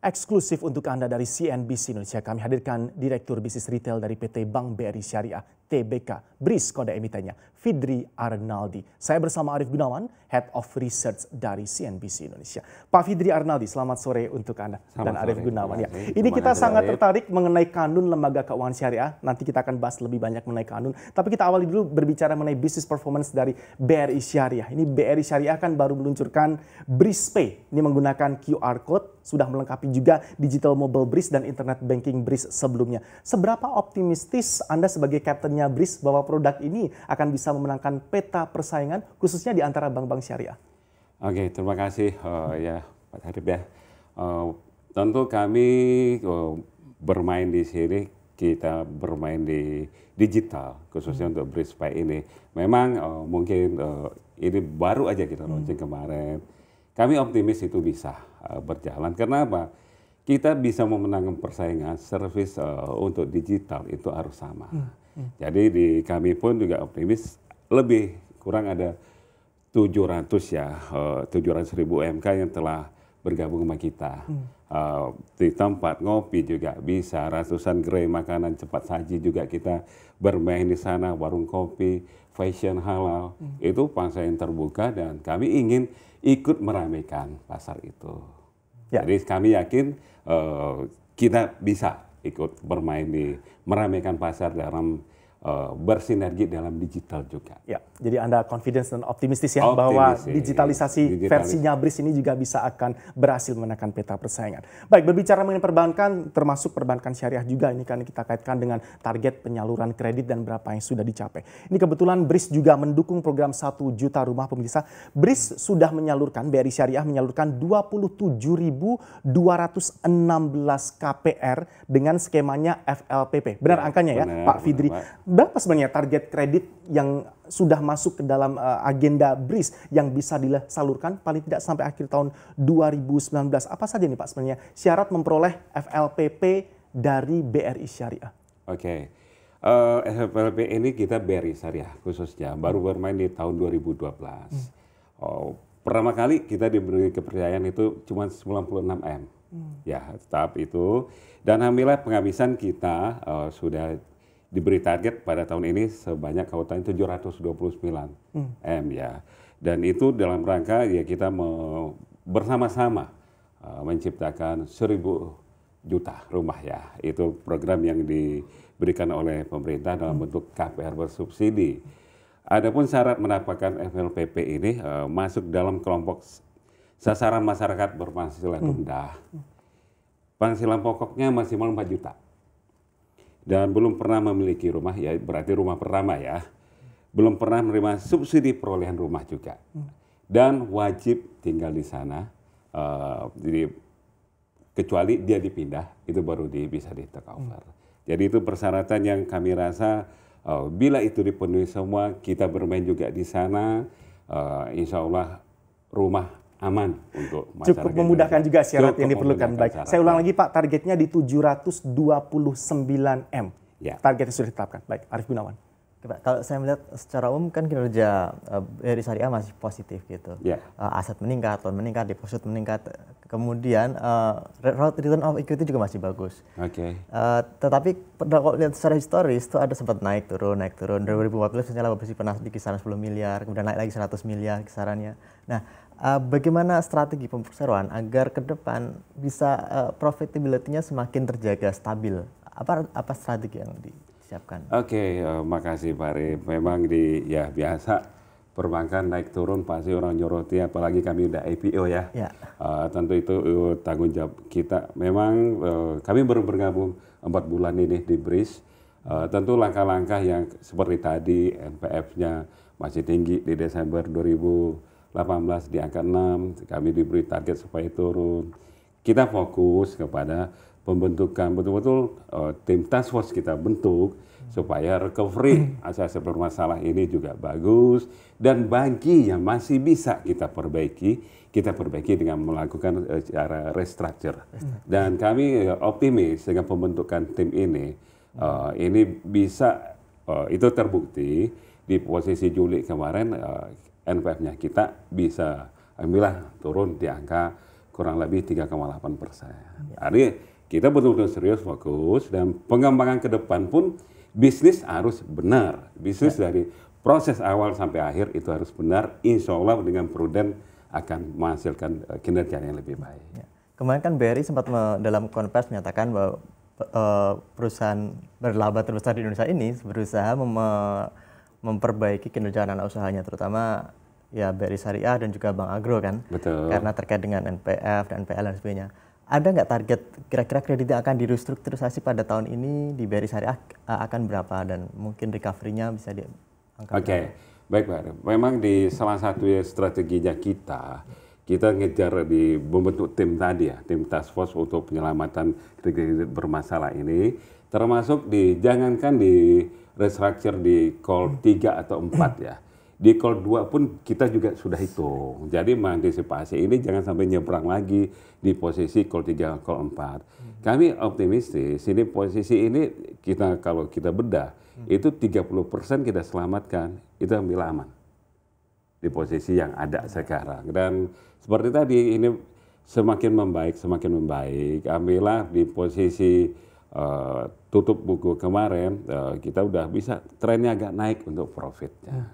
Eksklusif untuk Anda dari CNBC Indonesia, kami hadirkan Direktur Bisnis Retail dari PT Bank BRI Syariah, TBK, BRIS kode emitennya, Fidri Arnaldi. Saya bersama Arief Gunawan, Head of Research dari CNBC Indonesia. Pak Fidri Arnaldi, selamat sore untuk Anda selamat dan Arief Gunawan. Ya. Ini kita sangat tertarik mengenai kanun lembaga keuangan syariah. Nanti kita akan bahas lebih banyak mengenai kanun. Tapi kita awali dulu berbicara mengenai bisnis performance dari BRI Syariah. Ini BRI Syariah kan baru meluncurkan BrisPay. Ini menggunakan QR Code, sudah melengkapi juga digital mobile BRIS dan internet banking BRIS sebelumnya. Seberapa optimistis Anda sebagai kaptennya BRIS bahwa produk ini akan bisa bisa memenangkan peta persaingan khususnya di antara bank-bank syariah. Oke, terima kasih uh, ya Pak Harif ya. Uh, tentu kami uh, bermain di sini kita bermain di digital khususnya hmm. untuk Brispay ini. Memang uh, mungkin uh, ini baru aja kita hmm. launching kemarin. Kami optimis itu bisa uh, berjalan. Kenapa? Kita bisa memenangkan persaingan service uh, untuk digital itu harus sama. Hmm. Hmm. Jadi di kami pun juga optimis lebih kurang ada 700 ya, eh, uh, 700 ribu MK yang telah bergabung sama kita. Hmm. Uh, di tempat ngopi juga bisa, ratusan gerai makanan cepat saji juga kita bermain di sana, warung kopi, fashion halal. Hmm. Itu pasar yang terbuka dan kami ingin ikut meramaikan pasar itu. Ya. Jadi kami yakin uh, kita bisa ikut bermain di meramaikan pasar dalam Eh, bersinergi dalam digital juga. Ya, jadi Anda confidence dan optimistis ya optimis, bahwa iya, iya, digitalisasi versinya digitalis. ini juga bisa akan berhasil menekan peta persaingan. Baik, berbicara mengenai perbankan termasuk perbankan syariah juga ini kan kita kaitkan dengan target penyaluran kredit dan berapa yang sudah dicapai. Ini kebetulan BRIS juga mendukung program 1 juta rumah pemirsa. BRIS sudah menyalurkan BRI Syariah menyalurkan 27.216 KPR dengan skemanya FLPP. Benar ya, angkanya ya, benar, Pak Fidri. Benar, berapa sebenarnya target kredit yang sudah masuk ke dalam uh, agenda BRIS yang bisa disalurkan paling tidak sampai akhir tahun 2019? Apa saja nih Pak sebenarnya syarat memperoleh FLPP dari BRI Syariah? Oke. Okay. Uh, eh, FLPP ini kita BRI Syariah khususnya baru bermain di tahun 2012. Hmm. Oh, pertama kali kita diberi kepercayaan itu cuma 96 M. Hmm. Ya, tahap itu. Dan alhamdulillah penghabisan kita uh, sudah diberi target pada tahun ini sebanyak tahun 729 hmm. M ya. Dan itu dalam rangka ya kita bersama-sama uh, menciptakan 1000 juta rumah ya. Itu program yang diberikan oleh pemerintah dalam hmm. bentuk KPR bersubsidi. Adapun syarat mendapatkan FLPP ini uh, masuk dalam kelompok sasaran masyarakat berpenghasilan hmm. rendah. Penghasilan pokoknya maksimal 4 juta dan belum pernah memiliki rumah, ya berarti rumah pertama ya, belum pernah menerima subsidi perolehan rumah juga, dan wajib tinggal di sana. Uh, jadi kecuali dia dipindah, itu baru di, bisa di take over. Hmm. Jadi itu persyaratan yang kami rasa uh, bila itu dipenuhi semua, kita bermain juga di sana, uh, insya Allah rumah aman untuk masyarakat. Cukup memudahkan juga syarat Cukup yang diperlukan. Baik. Syarat. Saya ulang lagi Pak, targetnya di 729 M. Ya. Target yang sudah ditetapkan. Baik, Arif Gunawan. Kalau saya melihat secara umum kan kinerja dari eh, syariah masih positif gitu. Yeah. Ya. aset meningkat, loan meningkat, deposit meningkat. Kemudian uh, return of equity juga masih bagus. Oke. Okay. Uh, eh, tetapi kalau lihat secara historis itu ada sempat naik turun, naik turun. 2014 misalnya laba bersih pernah di kisaran 10 miliar, kemudian naik lagi 100 miliar kisarannya. Nah, Eh, bagaimana strategi pemperseruan agar ke depan bisa uh, profitability-nya semakin terjaga stabil? Apa apa strategi yang disiapkan? Oke, okay, uh, eh, makasih Pak Re. Memang di ya biasa perbankan naik turun pasti orang nyoroti apalagi kami udah IPO ya. ya. Uh, tentu itu uh, tanggung jawab kita. Memang uh, kami baru bergabung empat bulan ini di BRIS. Uh, tentu langkah-langkah yang seperti tadi NPF-nya masih tinggi di Desember 2000 18 di angka 6, kami diberi target supaya turun. Kita fokus kepada pembentukan betul-betul uh, tim task force kita bentuk supaya recovery hmm. asas bermasalah ini juga bagus dan bagi yang masih bisa kita perbaiki kita perbaiki dengan melakukan uh, eh, cara restructure hmm. dan kami uh, optimis dengan pembentukan tim ini uh, ini bisa uh, itu terbukti di posisi Juli kemarin uh, NPF-nya kita bisa ambillah turun di angka kurang lebih 3,8 persen. Ya. kita betul-betul serius fokus dan pengembangan ke depan pun bisnis harus benar. Bisnis ya. dari proses awal sampai akhir itu harus benar. Insya Allah dengan prudent akan menghasilkan eh, kinerja yang lebih baik. Ya. Kemarin kan BRI sempat dalam konvers menyatakan bahwa eh, perusahaan berlaba terbesar di Indonesia ini berusaha memperbaiki kinerja anak, usahanya terutama ya BRI Syariah dan juga Bank Agro kan. Betul. Karena terkait dengan NPF dan NPL dan sebagainya. Ada nggak target kira-kira kredit yang akan direstrukturisasi pada tahun ini di BRI Syariah akan berapa dan mungkin recovery-nya bisa di Oke, okay. baik Pak. Memang di salah satu ya strateginya kita, kita ngejar di membentuk tim tadi ya, tim task force untuk penyelamatan kredit bermasalah ini, termasuk di jangankan di restructure di call 3 atau 4 ya. Di call 2 pun kita juga sudah hitung. Jadi mengantisipasi ini jangan sampai nyebrang lagi di posisi call 3, call 4. Kami optimistis ini posisi ini kita kalau kita bedah itu 30% kita selamatkan, itu ambil aman. Di posisi yang ada sekarang. Dan seperti tadi ini semakin membaik, semakin membaik. Ambillah di posisi uh, tutup buku kemarin uh, kita udah bisa trennya agak naik untuk Ya.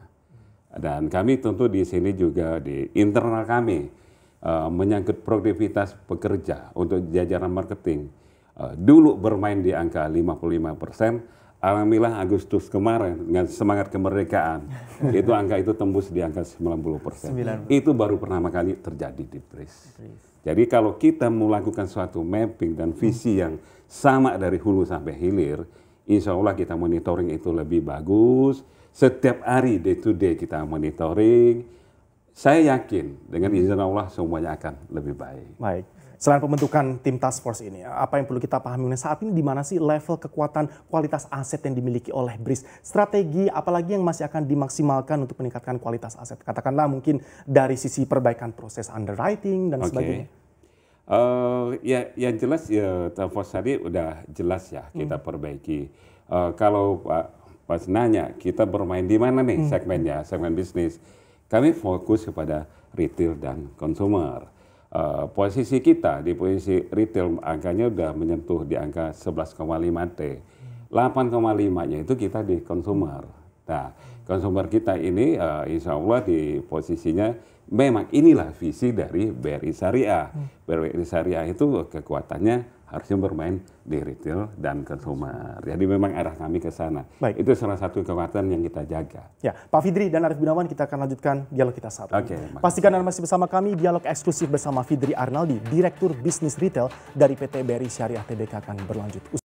Dan kami tentu di sini juga di internal kami uh, menyangkut produktivitas pekerja untuk jajaran marketing. Uh, dulu bermain di angka 55 persen, Alhamdulillah Agustus kemarin dengan semangat kemerdekaan itu angka itu tembus di angka 90 persen. Itu baru pertama kali terjadi di PRIS. Jadi kalau kita melakukan suatu mapping dan visi yang sama dari hulu sampai hilir, insya Allah kita monitoring itu lebih bagus. Setiap hari day to day kita monitoring. Saya yakin dengan izin Allah semuanya akan lebih baik. Baik. Selain pembentukan tim task force ini, apa yang perlu kita pahami nah, saat ini di mana sih level kekuatan kualitas aset yang dimiliki oleh BRIS? Strategi apalagi yang masih akan dimaksimalkan untuk meningkatkan kualitas aset? Katakanlah mungkin dari sisi perbaikan proses underwriting dan okay. sebagainya. Uh, ya, yang jelas ya Force tadi udah jelas ya hmm. kita perbaiki. Uh, kalau Pak Pas nanya kita bermain di mana nih hmm. segmennya, segmen bisnis. Kami fokus kepada retail dan consumer. Uh, posisi kita di posisi retail angkanya sudah menyentuh di angka 11,5 T. 8,5-nya itu kita di consumer. Nah, consumer kita ini uh, insya Allah di posisinya memang inilah visi dari BRI Syariah. Hmm. BRI Syariah itu kekuatannya harusnya bermain di retail dan consumer. Jadi memang arah kami ke sana. Baik. Itu salah satu kekuatan yang kita jaga. Ya, Pak Fidri dan Arif Gunawan kita akan lanjutkan dialog kita saat okay, Pastikan Anda masih bersama kami dialog eksklusif bersama Fidri Arnaldi, Direktur Bisnis Retail dari PT BRI Syariah Tbk akan berlanjut.